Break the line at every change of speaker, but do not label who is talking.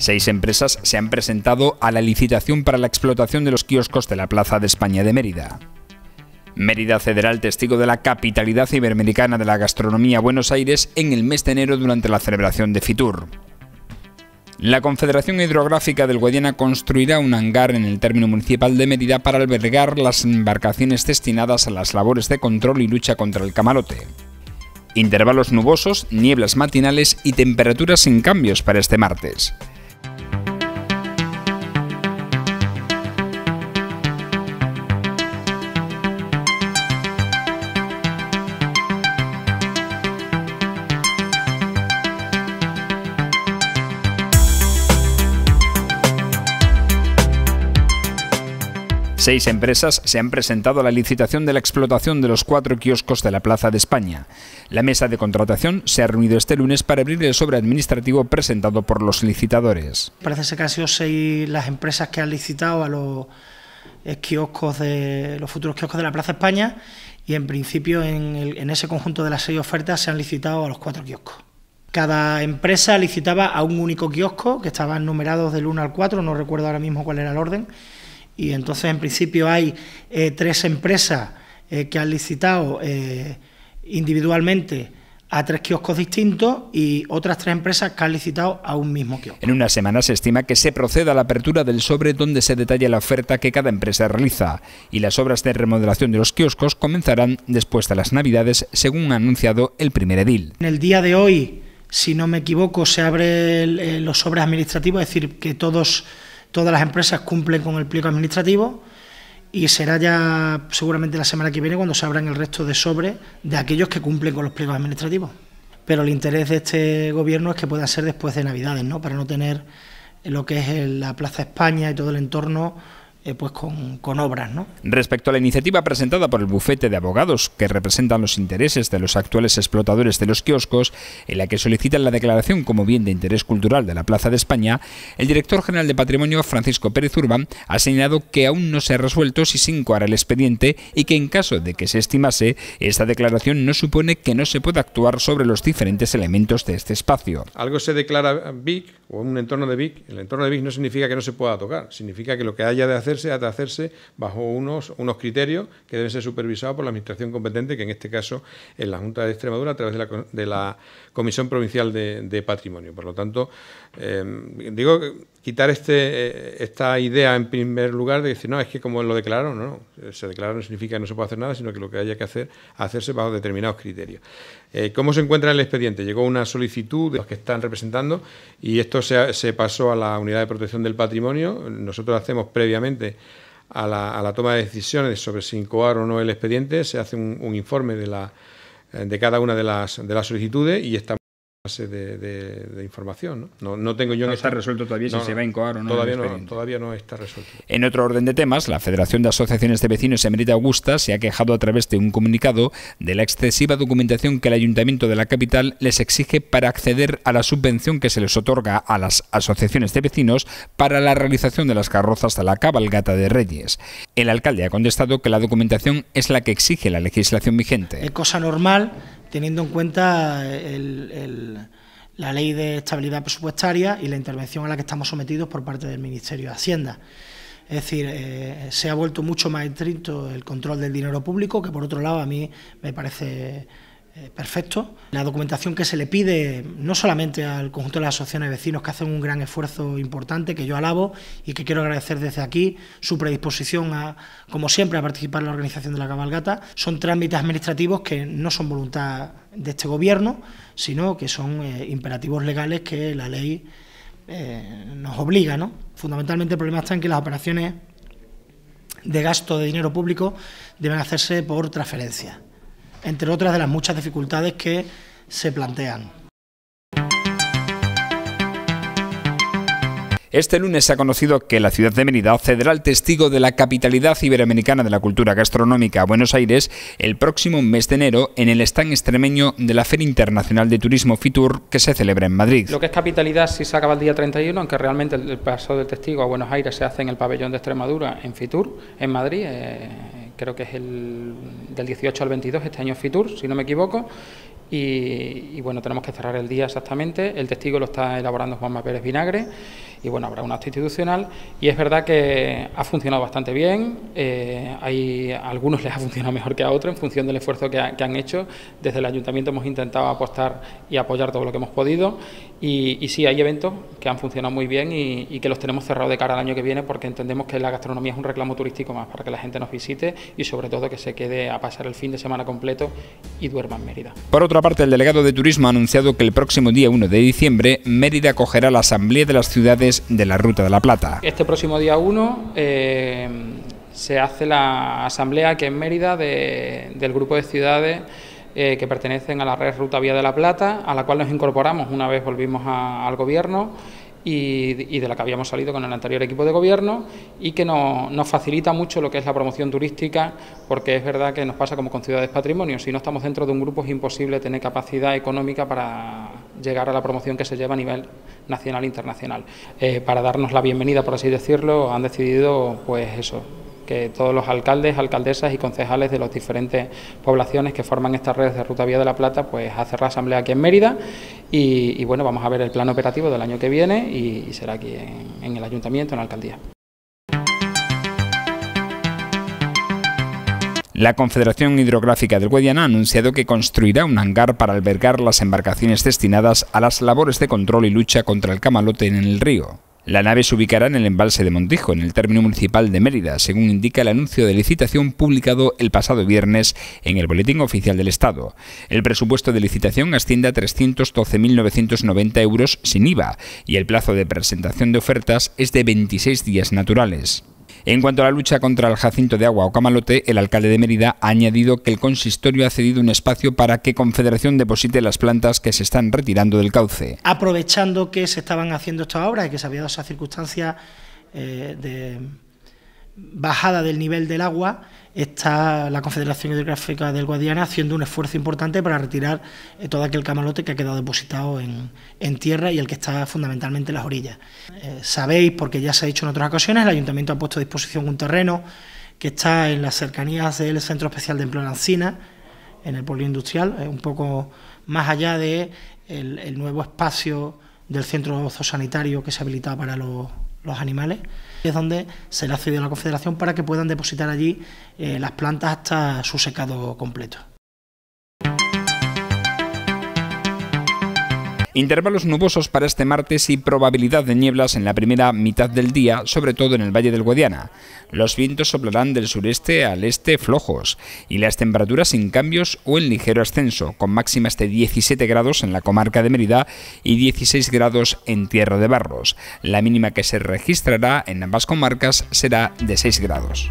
Seis empresas se han presentado a la licitación para la explotación de los kioscos de la Plaza de España de Mérida. Mérida cederá el testigo de la capitalidad iberoamericana de la gastronomía Buenos Aires en el mes de enero durante la celebración de Fitur. La Confederación Hidrográfica del Guadiana construirá un hangar en el término municipal de Mérida para albergar las embarcaciones destinadas a las labores de control y lucha contra el camalote. Intervalos nubosos, nieblas matinales y temperaturas sin cambios para este martes. Seis empresas se han presentado a la licitación de la explotación de los cuatro kioscos de la Plaza de España. La mesa de contratación se ha reunido este lunes para abrir el sobre administrativo presentado por los licitadores.
Parece ser que han sido seis las empresas que han licitado a los eh, kioscos de los futuros kioscos de la Plaza España y en principio en, en ese conjunto de las seis ofertas se han licitado a los cuatro kioscos. Cada empresa licitaba a un único kiosco que estaban numerados del 1 al 4, no recuerdo ahora mismo cuál era el orden, y entonces en principio hay eh, tres empresas eh, que han licitado eh, individualmente a tres kioscos distintos y otras tres empresas que han licitado a un mismo kiosco.
En una semana se estima que se proceda a la apertura del sobre donde se detalla la oferta que cada empresa realiza y las obras de remodelación de los kioscos comenzarán después de las Navidades, según ha anunciado el primer edil.
En el día de hoy, si no me equivoco, se abren los sobres administrativos, es decir, que todos Todas las empresas cumplen con el pliego administrativo y será ya seguramente la semana que viene cuando se abran el resto de sobres de aquellos que cumplen con los pliegos administrativos. Pero el interés de este gobierno es que pueda ser después de Navidades, ¿no? Para no tener lo que es la Plaza España y todo el entorno eh, pues con, obras. ¿no?
Respecto a la iniciativa presentada por el bufete de abogados que representan los intereses de los actuales explotadores de los kioscos, en la que solicitan la declaración como bien de interés cultural de la Plaza de España, el director general de Patrimonio, Francisco Pérez Urban, ha señalado que aún no se ha resuelto si se incoara el expediente y que en caso de que se estimase, esta declaración no supone que no se pueda actuar sobre los diferentes elementos de este espacio. Algo se declara BIC o un entorno de BIC. El entorno de BIC no significa que no se pueda tocar, significa que lo que haya de hacer hacerse ha de hacerse bajo unos, unos criterios que deben ser supervisados por la Administración competente, que en este caso es la Junta de Extremadura a través de la, de la Comisión Provincial de, Patrimonio. Por lo tanto, eh, digo, quitar este, eh, esta idea en primer lugar de decir, no, es que como lo declararon, no, no, se declararon no significa que no se puede hacer nada, sino que lo que haya que hacer, hacerse bajo determinados criterios. Eh, ¿Cómo se encuentra el expediente? Llegó una solicitud de los que están representando y esto se, pasó a la Unidad de Protección del Patrimonio. Nosotros hacemos previamente a la, toma de decisiones sobre si incoar o no el expediente, se hace un, informe de, la, eh, de cada una de las, de las solicitudes y estamos de, información. ¿no? No, tengo yo no está este- resuelto todavía si se va a incoar o no. Todavía, no. todavía no está resuelto. En otro orden de temas, la Federación de Asociaciones de Vecinos Emerita Augusta se ha quejado a través de un comunicado de la excesiva documentación que el Ayuntamiento de la capital les exige para acceder a la subvención que se les otorga a las asociaciones de vecinos para la realización de las carrozas de la cabalgata de Reyes. El alcalde ha contestado que la documentación es la que exige la legislación vigente.
Es cosa normal teniendo en cuenta la ley de estabilidad presupuestaria y la intervención a la que estamos sometidos por parte del Ministerio de Hacienda. Es decir, eh, se ha vuelto mucho más estricto el control del dinero público, que por otro lado a mí me parece eh, ...perfecto, La documentación que se le pide, no solamente al conjunto de las asociaciones de vecinos, que hacen un gran esfuerzo importante, que yo alabo y que quiero agradecer desde aquí su predisposición, a, como siempre, a participar en la organización de la cabalgata. Son trámites administrativos que no son voluntad de este gobierno, sino que son eh, imperativos legales que la ley eh, nos obliga. ¿no? Fundamentalmente el problema está en que las operaciones de gasto de dinero público deben hacerse por transferencia entre otras de las muchas dificultades que se plantean.
Este lunes se ha conocido que la ciudad de Mérida cederá el testigo de la capitalidad iberoamericana de la cultura gastronómica a Buenos Aires el próximo mes de enero en el stand extremeño de la Feria Internacional de Turismo FITUR que se celebra en Madrid. Lo
que es capitalidad sí se acaba el día 31, aunque realmente el paso del testigo a Buenos Aires se hace en el pabellón de Extremadura, en FITUR, en Madrid. Eh, creo que es el del 18 al 22, este año Fitur, si no me equivoco, y, bueno, tenemos que cerrar el día exactamente, el testigo lo está elaborando Juanma Pérez Vinagre, y bueno, habrá un acto institucional y es verdad que ha funcionado bastante bien, eh, hay, a algunos les ha funcionado mejor que a otros en función del esfuerzo que, han hecho, desde el ayuntamiento hemos intentado apostar y apoyar todo lo que hemos podido y, sí, hay eventos que han funcionado muy bien y, que los tenemos cerrados de cara al año que viene porque entendemos que la gastronomía es un reclamo turístico más para que la gente nos visite y sobre todo que se quede a pasar el fin de semana completo y duerma en Mérida.
Por otra parte, el delegado de Turismo ha anunciado que el próximo día 1 de diciembre Mérida acogerá la Asamblea de las Ciudades de la Ruta de la Plata.
Este próximo día 1 eh, se hace la asamblea que en Mérida del grupo de ciudades eh, que pertenecen a la red Ruta Vía de la Plata, a la cual nos incorporamos una vez volvimos al gobierno y, de la que habíamos salido con el anterior equipo de gobierno y que nos, nos facilita mucho lo que es la promoción turística, porque es verdad que nos pasa como con ciudades patrimonio, si no estamos dentro de un grupo es imposible tener capacidad económica para llegar a la promoción que se lleva a nivel nacional e internacional. Eh, para darnos la bienvenida, por así decirlo, han decidido, pues eso, que todos los alcaldes, alcaldesas y concejales de las diferentes poblaciones que forman esta red de Ruta Vía de la Plata, pues hacer la asamblea aquí en Mérida y, bueno, vamos a ver el plan operativo del año que viene y, será aquí en el ayuntamiento, en la alcaldía.
La Confederación Hidrográfica del Guadiana ha anunciado que construirá un hangar para albergar las embarcaciones destinadas a las labores de control y lucha contra el camalote en el río. La nave se ubicará en el embalse de Montijo, en el término municipal de Mérida, según indica el anuncio de licitación publicado el pasado viernes en el Boletín Oficial del Estado. El presupuesto de licitación asciende a 312.990 euros sin IVA y el plazo de presentación de ofertas es de 26 días naturales. En cuanto a la lucha contra el Jacinto de Agua o Camalote, el alcalde de Mérida ha añadido que el consistorio ha cedido un espacio para que Confederación deposite las plantas que se están retirando del cauce.
Aprovechando que se estaban haciendo estas obras y que se había dado esa circunstancia eh, de bajada del nivel del agua, está la Confederación Hidrográfica del Guadiana haciendo un esfuerzo importante para retirar eh, todo aquel camalote que ha quedado depositado en, tierra y el que está fundamentalmente en las orillas. Eh, sabéis, porque ya se ha dicho en otras ocasiones, el Ayuntamiento ha puesto a disposición un terreno que está en las cercanías del Centro Especial de Empleo en en el polio Industrial, eh, un poco más allá de el, nuevo espacio del centro zoosanitario que se habilitado para los animales es donde se le ha cedido a la Confederación para que puedan depositar allí eh, las plantas hasta su secado completo.
Intervalos nubosos para este martes y probabilidad de nieblas en la primera mitad del día, sobre todo en el Valle del Guadiana. Los vientos soplarán del sureste al este flojos y las temperaturas sin cambios o en ligero ascenso, con máximas de 17 grados en la comarca de Mérida y 16 grados en Tierra de Barros. La mínima que se registrará en ambas comarcas será de 6
grados.